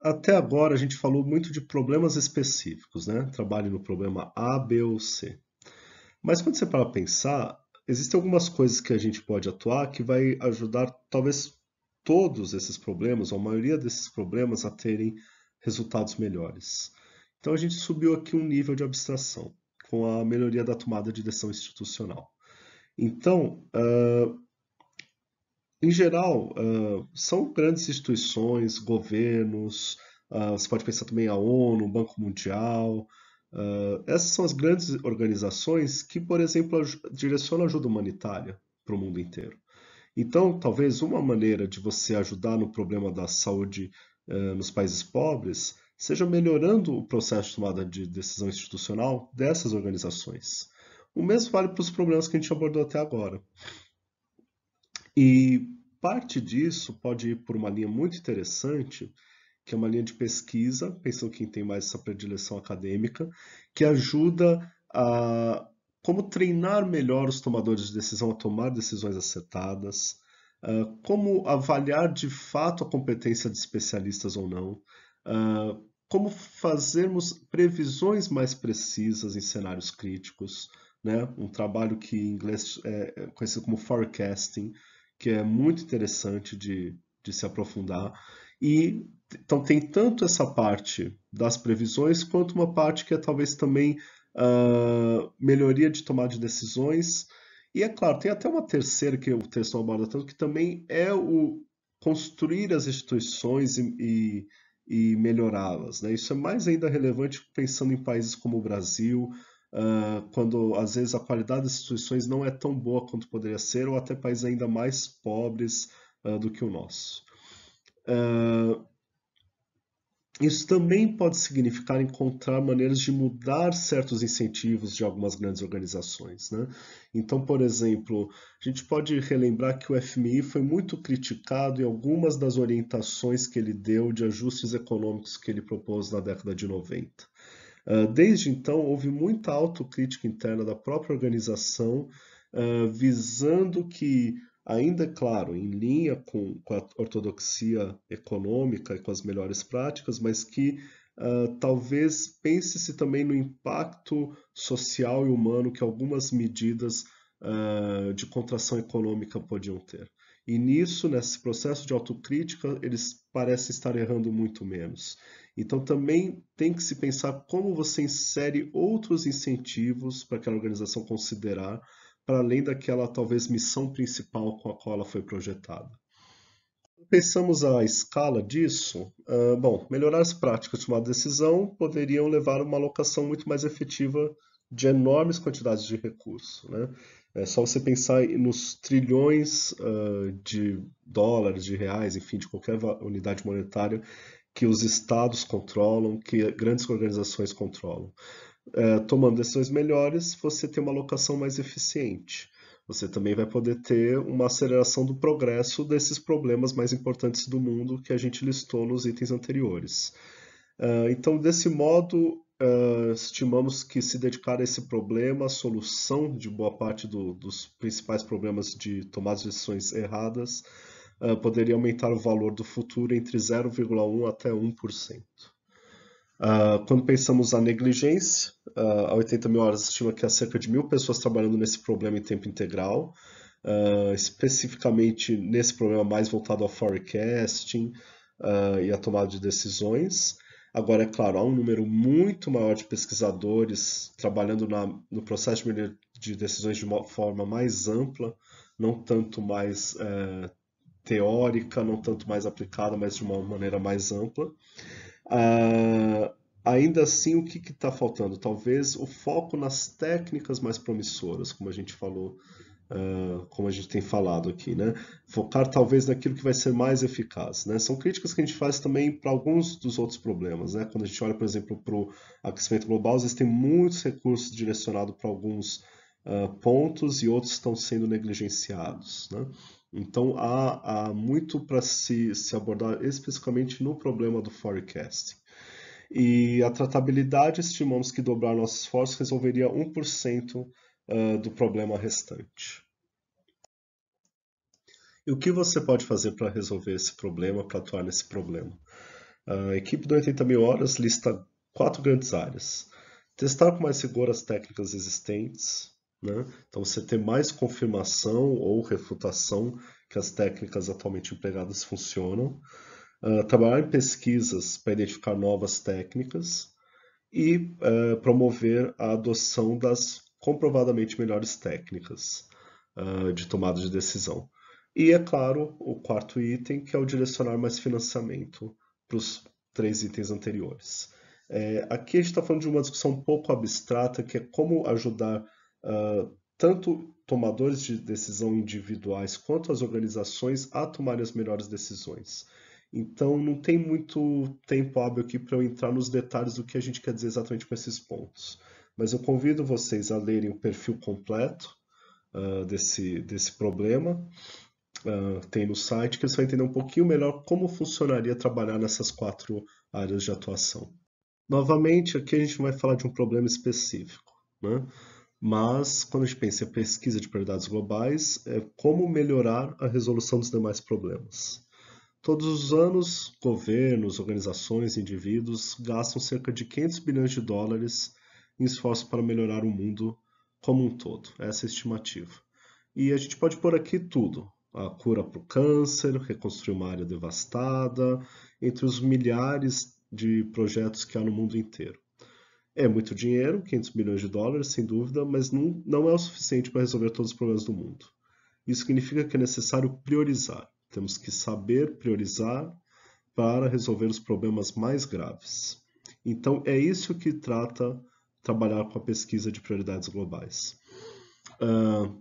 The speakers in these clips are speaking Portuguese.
Até agora a gente falou muito de problemas específicos, né? Trabalho no problema A, B ou C. Mas quando você para pensar, existem algumas coisas que a gente pode atuar que vai ajudar talvez todos esses problemas, ou a maioria desses problemas, a terem resultados melhores. Então a gente subiu aqui um nível de abstração com a melhoria da tomada de decisão institucional. Então, uh, em geral, uh, são grandes instituições, governos, uh, você pode pensar também a ONU, Banco Mundial. Uh, essas são as grandes organizações que, por exemplo, direcionam ajuda humanitária para o mundo inteiro. Então, talvez uma maneira de você ajudar no problema da saúde nos países pobres seja melhorando o processo de tomada de decisão institucional dessas organizações. O mesmo vale para os problemas que a gente abordou até agora. E parte disso pode ir por uma linha muito interessante, que é uma linha de pesquisa, pensando quem tem mais essa predileção acadêmica, que ajuda a como treinar melhor os tomadores de decisão a tomar decisões acertadas, ah, como avaliar de fato a competência de especialistas ou não, ah, como fazermos previsões mais precisas em cenários críticos, né? um trabalho que em inglês é, é conhecido como forecasting, que é muito interessante de, de se aprofundar. E então tem tanto essa parte das previsões quanto uma parte que é talvez também uh, melhoria de tomada de decisões. E é claro, tem até uma terceira que o texto não aborda tanto, que também é o construir as instituições e, e, e melhorá-las. Né? Isso é mais ainda relevante pensando em países como o Brasil, Uh, quando às vezes a qualidade das instituições não é tão boa quanto poderia ser, ou até países ainda mais pobres uh, do que o nosso. Uh, isso também pode significar encontrar maneiras de mudar certos incentivos de algumas grandes organizações. Né? Então, por exemplo, a gente pode relembrar que o FMI foi muito criticado em algumas das orientações que ele deu de ajustes econômicos que ele propôs na década de 90. Ah, desde então, houve muita autocrítica interna da própria organização, ah, visando que, ainda claro, em linha com, com a ortodoxia econômica e com as melhores práticas, mas que Uh, talvez pense-se também no impacto social e humano que algumas medidas uh, de contração econômica podiam ter. E nisso, nesse processo de autocrítica, eles parecem estar errando muito menos. Então, também tem que se pensar como você insere outros incentivos para aquela organização considerar, para além daquela talvez missão principal com a qual ela foi projetada. Pensamos a escala disso. Uh, bom, melhorar as práticas de tomada de decisão poderiam levar a uma alocação muito mais efetiva de enormes quantidades de recursos. Né? É só você pensar nos trilhões uh, de dólares, de reais, enfim, de qualquer unidade monetária que os estados controlam, que grandes organizações controlam. É, tomando decisões melhores, você tem uma alocação mais eficiente. Você também vai poder ter uma aceleração do progresso desses problemas mais importantes do mundo que a gente listou nos itens anteriores. Uh, então, desse modo, uh, estimamos que se dedicar a esse problema, a solução de boa parte do, dos principais problemas de tomar decisões erradas, uh, poderia aumentar o valor do futuro entre 0,1% até 1%. Uh, ah, quando pensamos na negligência, uh, a 80 mil horas estima que há cerca de mil pessoas trabalhando nesse problema em tempo integral, uh, especificamente nesse problema mais voltado ao forecasting e à tomada de decisões. Agora, é claro, há um número muito maior de pesquisadores trabalhando na, no processo de, decisões de uma forma mais ampla, não tanto mais eh, teórica, não tanto mais aplicada, mas de uma maneira mais ampla. Ah, ainda assim, o que está faltando? Talvez o foco nas técnicas mais promissoras, como a gente falou, ah, como a gente tem falado aqui, né? Focar talvez naquilo que vai ser mais eficaz, né? São críticas que a gente faz também para alguns dos outros problemas, né? Quando a gente olha, por exemplo, para o aquecimento global, existem muitos recursos direcionados para alguns Uh, pontos e outros estão sendo negligenciados. Né? Então há, há muito para se, se abordar especificamente no problema do forecast. E a tratabilidade, estimamos que dobrar nossos esforços resolveria 1% do problema restante. E o que você pode fazer para resolver esse problema, para atuar nesse problema? A equipe do 80 mil horas lista quatro grandes áreas. Testar com mais rigor as técnicas existentes, né? Então você tem mais confirmação ou refutação que as técnicas atualmente empregadas funcionam, uh, trabalhar em pesquisas para identificar novas técnicas e uh, promover a adoção das comprovadamente melhores técnicas uh, de tomada de decisão. E, é claro, o quarto item, que é o direcionar mais financiamento para os três itens anteriores. É, aqui a gente está falando de uma discussão um pouco abstrata, que é como ajudar ah, tanto tomadores de decisão individuais quanto as organizações a tomarem as melhores decisões. Então, não tem muito tempo hábil aqui para eu entrar nos detalhes do que a gente quer dizer exatamente com esses pontos. Mas eu convido vocês a lerem o perfil completo uh, desse, desse problema, uh, tem no site, que você vai entender um pouquinho melhor como funcionaria trabalhar nessas quatro áreas de atuação. Novamente, aqui a gente vai falar de um problema específico. Né? Mas, quando a gente pensa em pesquisa de prioridades globais, é como melhorar a resolução dos demais problemas. Todos os anos, governos, organizações, indivíduos gastam cerca de 500 bilhões de dólares em esforço para melhorar o mundo como um todo. Essa é a estimativa. E a gente pode pôr aqui tudo: a cura para o câncer, reconstruir uma área devastada, entre os milhares de projetos que há no mundo inteiro. É muito dinheiro, 500 milhões de dólares, sem dúvida, mas não, não é o suficiente para resolver todos os problemas do mundo. Isso significa que é necessário priorizar. Temos que saber priorizar para resolver os problemas mais graves. Então, é isso que trata trabalhar com a pesquisa de prioridades globais. Uh,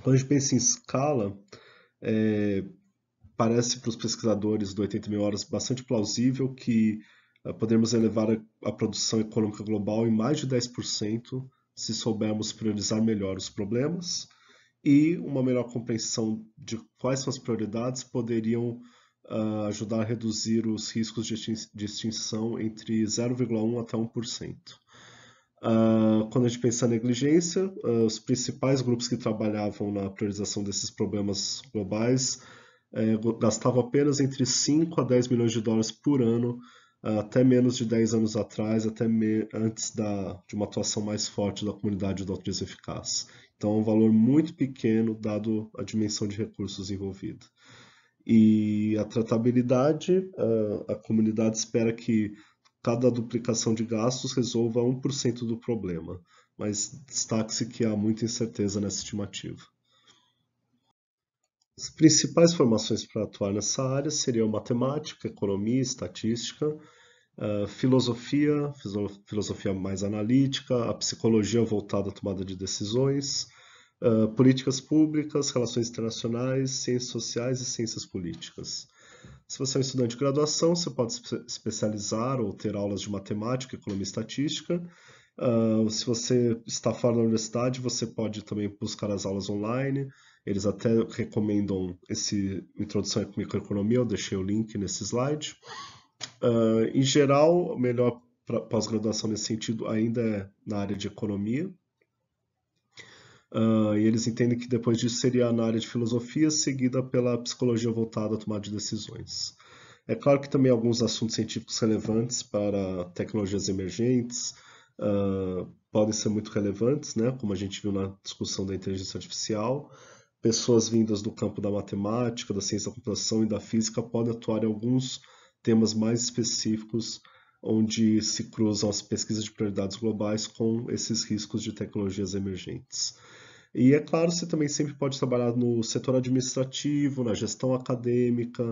quando a gente pensa em escala, é, parece para os pesquisadores do 80 mil horas bastante plausível que eh, podemos elevar a, produção econômica global em mais de 10% se soubermos priorizar melhor os problemas e uma melhor compreensão de quais são as prioridades poderiam uh, ajudar a reduzir os riscos de extinção entre 0,1% até 1%. Uh, eh, quando a gente pensa na negligência, uh, os principais grupos que trabalhavam na priorização desses problemas globais gastavam apenas entre 5 a 10 milhões de dólares por ano ah, até menos de 10 anos atrás, até antes da, de uma atuação mais forte da comunidade de doutriz eficaz. Então, é um valor muito pequeno, dado a dimensão de recursos envolvida. E a tratabilidade, a, ah, a comunidade espera que cada duplicação de gastos resolva 1% do problema, mas destaque-se que há muita incerteza nessa estimativa. As principais formações para atuar nessa área seriam matemática, economia, estatística ah, filosofia, filosofia mais analítica, a psicologia voltada à tomada de decisões, uh, políticas públicas, relações internacionais, ciências sociais e ciências políticas. Se você é um estudante de graduação, você pode se especializar ou ter aulas de matemática, economia e estatística. Uh, se você está fora da universidade, você pode também buscar as aulas online. Eles até recomendam esse introdução à microeconomia, eu deixei o link nesse slide. Uh, em geral, a melhor pós-graduação nesse sentido ainda é na área de economia. Uh, e eles entendem que depois disso seria na área de filosofia, seguida pela psicologia voltada à tomada de decisões. É claro que também alguns assuntos científicos relevantes para tecnologias emergentes uh, podem ser muito relevantes, né? como a gente viu na discussão da inteligência artificial. Pessoas vindas do campo da matemática, da ciência da computação e da física podem atuar em alguns temas mais específicos onde se cruzam as pesquisas de prioridades globais com esses riscos de tecnologias emergentes. E é claro, você também sempre pode trabalhar no setor administrativo, na gestão acadêmica,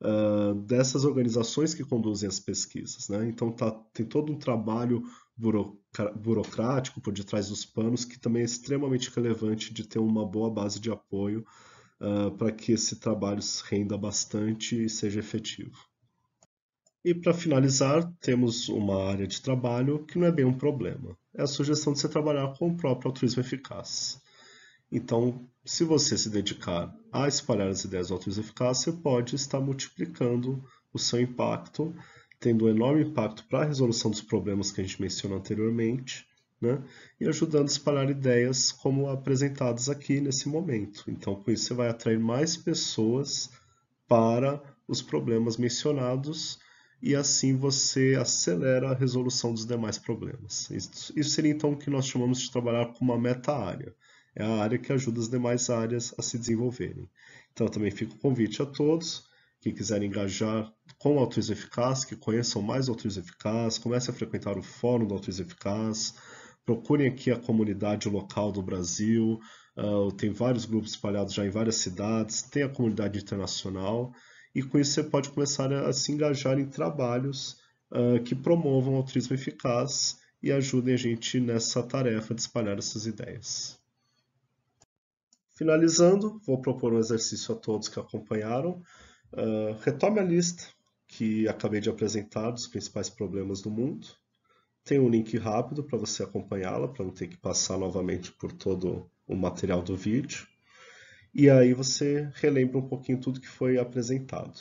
uh, dessas organizações que conduzem as pesquisas. Né? Então tá, tem todo um trabalho burocrático por detrás dos panos que também é extremamente relevante de ter uma boa base de apoio uh, para que esse trabalho renda bastante e seja efetivo. E para finalizar, temos uma área de trabalho que não é bem um problema. É a sugestão de você trabalhar com o próprio altruísmo eficaz. Então, se você se dedicar a espalhar as ideias do altruísmo eficaz, você pode estar multiplicando o seu impacto, tendo um enorme impacto para a resolução dos problemas que a gente mencionou anteriormente, né? e ajudando a espalhar ideias como apresentadas aqui nesse momento. Então, com isso, você vai atrair mais pessoas para os problemas mencionados e assim você acelera a resolução dos demais problemas. Isso seria então o que nós chamamos de trabalhar com uma meta-área. É a área que ajuda as demais áreas a se desenvolverem. Então também fica o convite a todos que quiserem engajar com Altruismo Eficaz, que conheçam mais Altruismo Eficaz, comecem a frequentar o fórum do Altruismo Eficaz, procurem aqui a comunidade local do Brasil, ah, uh, tem vários grupos espalhados já em várias cidades, tem a comunidade internacional, e com isso você pode começar a, se engajar em trabalhos uh, que promovam o altruísmo eficaz e ajudem a gente nessa tarefa de espalhar essas ideias. Finalizando, vou propor um exercício a todos que acompanharam. Uh, retome a lista que acabei de apresentar dos principais problemas do mundo. Tem um link rápido para você acompanhá-la, para não ter que passar novamente por todo o material do vídeo e aí você relembra um pouquinho tudo que foi apresentado.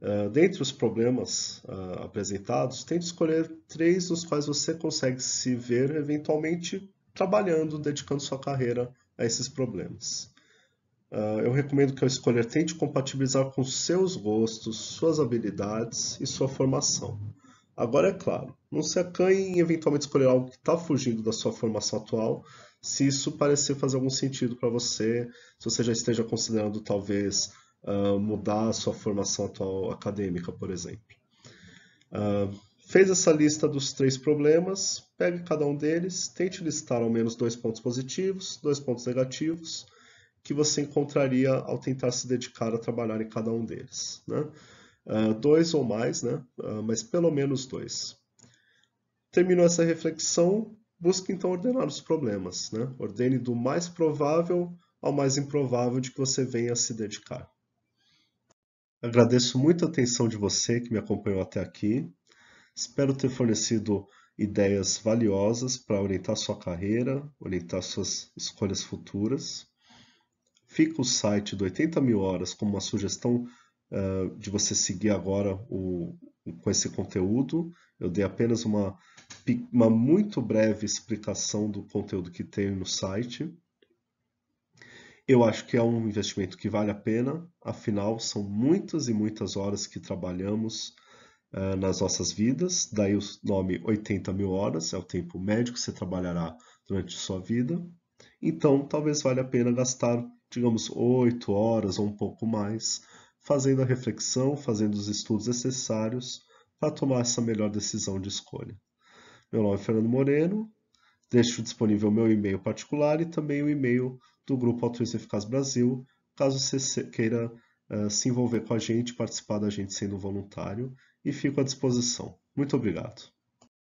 Uh, dentre os problemas uh, apresentados, tente escolher três dos quais você consegue se ver eventualmente trabalhando, dedicando sua carreira a esses problemas. Uh, eu recomendo que ao escolher tente compatibilizar com seus gostos, suas habilidades e sua formação. Agora é claro, não se acanhe em eventualmente escolher algo que está fugindo da sua formação atual, se isso parecer fazer algum sentido para você, se você já esteja considerando talvez uh, mudar a sua formação atual acadêmica, por exemplo. Uh, fez essa lista dos três problemas, pegue cada um deles, tente listar ao menos dois pontos positivos, dois pontos negativos, que você encontraria ao tentar se dedicar a trabalhar em cada um deles. Né? Uh, dois ou mais, né? mas pelo menos dois. Terminou essa reflexão, Busque então ordenar os problemas, né? Ordene do mais provável ao mais improvável de que você venha a se dedicar. Agradeço muito a atenção de você que me acompanhou até aqui. Espero ter fornecido ideias valiosas para orientar sua carreira, orientar suas escolhas futuras. Fica o site do 80 mil horas como uma sugestão uh, de você seguir agora o, com esse conteúdo. Eu dei apenas uma uma muito breve explicação do conteúdo que tem no site. Eu acho que é um investimento que vale a pena, afinal, são muitas e muitas horas que trabalhamos uh, nas nossas vidas, daí o nome 80 mil horas, é o tempo médio que você trabalhará durante sua vida. Então, talvez valha a pena gastar, digamos, 8 horas ou um pouco mais, fazendo a reflexão, fazendo os estudos necessários para tomar essa melhor decisão de escolha. Meu nome é Fernando Moreno, deixo disponível meu e-mail particular e também o e-mail do Grupo Altruísmo Eficaz Brasil, caso você queira uh, se envolver com a gente, participar da gente sendo voluntário, e fico à disposição. Muito obrigado.